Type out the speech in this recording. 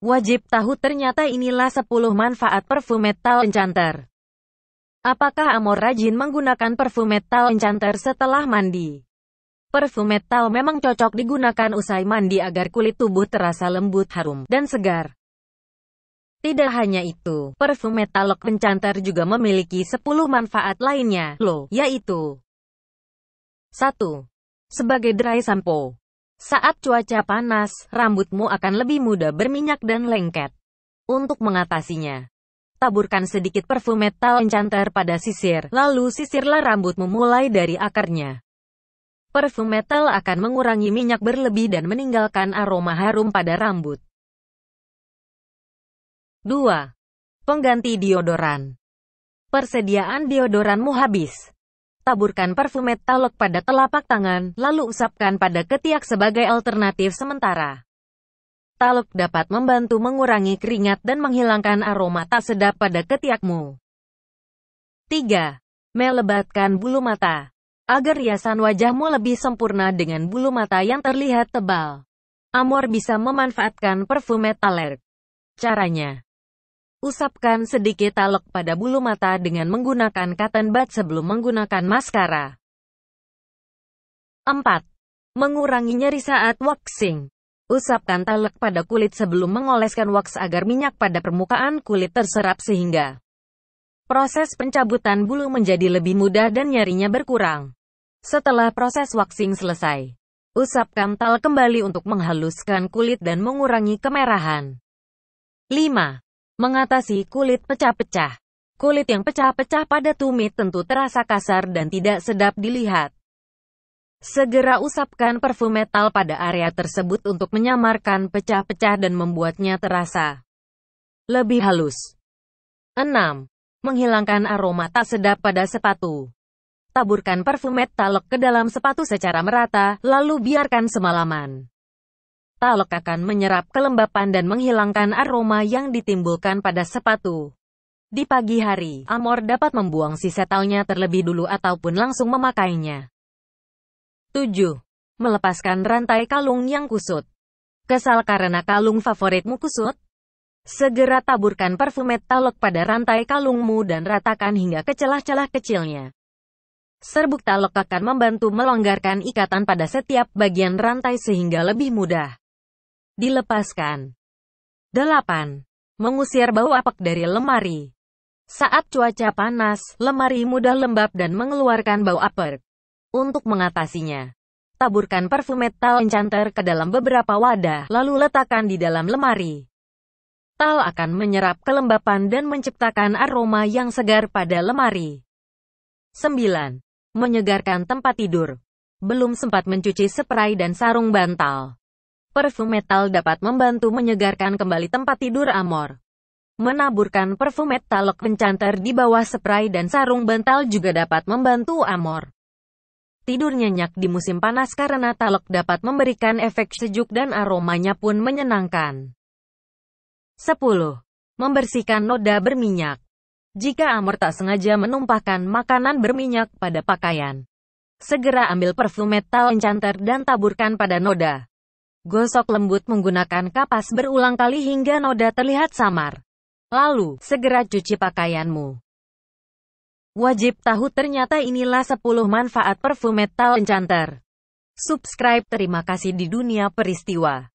Wajib tahu ternyata inilah 10 manfaat parfum metal enchanter. Apakah Amor rajin menggunakan parfum metal enchanter setelah mandi? Parfum metal memang cocok digunakan usai mandi agar kulit tubuh terasa lembut, harum, dan segar. Tidak hanya itu, parfum metalok enchanter juga memiliki 10 manfaat lainnya, loh, yaitu 1. Sebagai dry shampoo saat cuaca panas, rambutmu akan lebih mudah berminyak dan lengket. Untuk mengatasinya, taburkan sedikit parfum metal encanter pada sisir, lalu sisirlah rambutmu mulai dari akarnya. Parfum metal akan mengurangi minyak berlebih dan meninggalkan aroma harum pada rambut. 2. Pengganti deodoran. Persediaan deodoranmu habis. Taburkan parfumet talok pada telapak tangan, lalu usapkan pada ketiak sebagai alternatif sementara. Talok dapat membantu mengurangi keringat dan menghilangkan aroma tak sedap pada ketiakmu. 3. Melebatkan bulu mata. Agar riasan wajahmu lebih sempurna dengan bulu mata yang terlihat tebal. Amor bisa memanfaatkan parfumet talek. Caranya Usapkan sedikit talak pada bulu mata dengan menggunakan cotton bud sebelum menggunakan maskara. 4. Mengurangi nyeri saat waxing. Usapkan talak pada kulit sebelum mengoleskan wax agar minyak pada permukaan kulit terserap sehingga proses pencabutan bulu menjadi lebih mudah dan nyerinya berkurang. Setelah proses waxing selesai, usapkan talak kembali untuk menghaluskan kulit dan mengurangi kemerahan. 5. Mengatasi kulit pecah-pecah. Kulit yang pecah-pecah pada tumit tentu terasa kasar dan tidak sedap dilihat. Segera usapkan parfum metal pada area tersebut untuk menyamarkan pecah-pecah dan membuatnya terasa lebih halus. 6. Menghilangkan aroma tak sedap pada sepatu. Taburkan parfum metalok ke dalam sepatu secara merata, lalu biarkan semalaman. Talok akan menyerap kelembapan dan menghilangkan aroma yang ditimbulkan pada sepatu. Di pagi hari, Amor dapat membuang sisa setalnya terlebih dulu ataupun langsung memakainya. 7. Melepaskan rantai kalung yang kusut. Kesal karena kalung favoritmu kusut? Segera taburkan parfumet talok pada rantai kalungmu dan ratakan hingga ke celah-celah kecilnya. Serbuk talok akan membantu melonggarkan ikatan pada setiap bagian rantai sehingga lebih mudah dilepaskan. 8. Mengusir bau apek dari lemari. Saat cuaca panas, lemari mudah lembab dan mengeluarkan bau apek. Untuk mengatasinya, taburkan parfum metal enchanter ke dalam beberapa wadah, lalu letakkan di dalam lemari. Tal akan menyerap kelembapan dan menciptakan aroma yang segar pada lemari. 9. Menyegarkan tempat tidur. Belum sempat mencuci spray dan sarung bantal. Perfum metal dapat membantu menyegarkan kembali tempat tidur Amor. Menaburkan perfum lock pencanter di bawah spray dan sarung bantal juga dapat membantu Amor. Tidur nyenyak di musim panas karena talok dapat memberikan efek sejuk dan aromanya pun menyenangkan. 10. Membersihkan noda berminyak. Jika Amor tak sengaja menumpahkan makanan berminyak pada pakaian, segera ambil perfum metal encanter dan taburkan pada noda. Gosok lembut menggunakan kapas berulang kali hingga noda terlihat samar. Lalu, segera cuci pakaianmu. Wajib tahu ternyata inilah 10 manfaat parfum metal enchanter. Subscribe terima kasih di dunia peristiwa.